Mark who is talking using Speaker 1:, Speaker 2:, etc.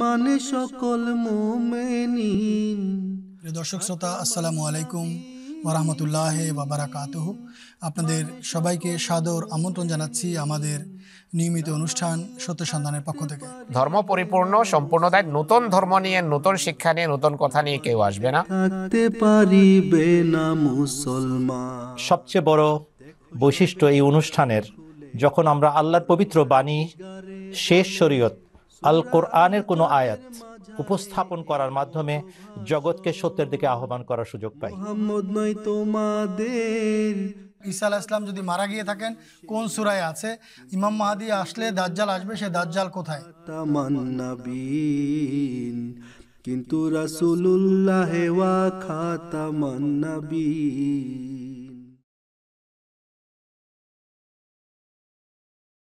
Speaker 1: মানে সকল দর্শক শ্রোতা আসসালামু আলাইকুম ওরহামতুল্লাহ বাবারাকাতহ আপনাদের সবাইকে সাদর আমন্ত্রণ জানাচ্ছি আমাদের নিয়মিত অনুষ্ঠান সত্য সন্ধানের পক্ষ থেকে
Speaker 2: ধর্ম পরিপূর্ণ সম্পূর্ণ তাই নতুন ধর্ম নিয়ে নতুন শিক্ষা নিয়ে নতুন কথা নিয়ে কেউ আসবে না
Speaker 3: সবচেয়ে বড় বৈশিষ্ট্য এই অনুষ্ঠানের যখন আমরা আল্লাহর পবিত্র বাণী শেষ শরীয়ত আল কোরআনের কোনো আয়াত উপস্থাপন করার মাধ্যমে জগৎকে সত্যের দিকে আহ্বান করার সুযোগ পাই
Speaker 1: তোমাদের ঈসা আলাহ ইসলাম যদি মারা গিয়ে থাকেন কোন সুরায় আছে ইমাম মাহাদি আসলে দাজ্জাল আসবে সে দাজ্জাল কোথায়
Speaker 4: কিন্তু রাসুলুল্লাহ খাতামান্নাবী